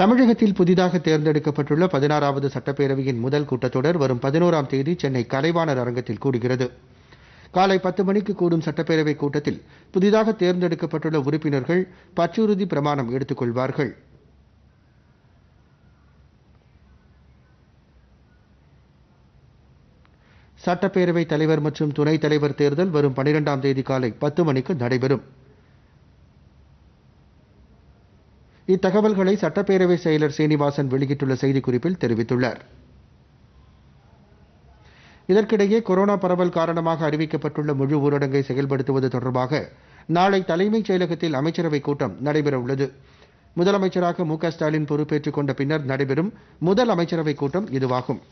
தமிழகத்தில் புதிதாக தேர்ந்தெடுக்கப்பட்டுள்ள பதினாறாவது சட்டப்பேரவையின் முதல் கூட்டத்தொடர் வரும் பதினோராம் தேதி சென்னை கலைவாணர் அரங்கத்தில் கூடுகிறது காலை பத்து மணிக்கு கூடும் சட்டப்பேரவை கூட்டத்தில் புதிதாக தேர்ந்தெடுக்கப்பட்டுள்ள உறுப்பினர்கள் பச்சுறுதி பிரமாணம் எடுத்துக் கொள்வார்கள் சட்டப்பேரவை தலைவர் மற்றும் துணைத் தலைவர் தேர்தல் வரும் பனிரெண்டாம் தேதி காலை பத்து மணிக்கு நடைபெறும் இத்தகவல்களை சட்டப்பேரவை செயலர் சீனிவாசன் வெளியிட்டுள்ள செய்திக்குறிப்பில் தெரிவித்துள்ளார் இதற்கிடையே கொரோனா பரவல் காரணமாக அறிவிக்கப்பட்டுள்ள முழு ஊரடங்கை செயல்படுத்துவது தொடர்பாக நாளை தலைமைச் செயலகத்தில் அமைச்சரவைக் கூட்டம் நடைபெறவுள்ளது முதலமைச்சராக மு ஸ்டாலின் பொறுப்பேற்றுக் கொண்ட பின்னர் நடைபெறும் முதல் அமைச்சரவைக் கூட்டம் இதுவாகும்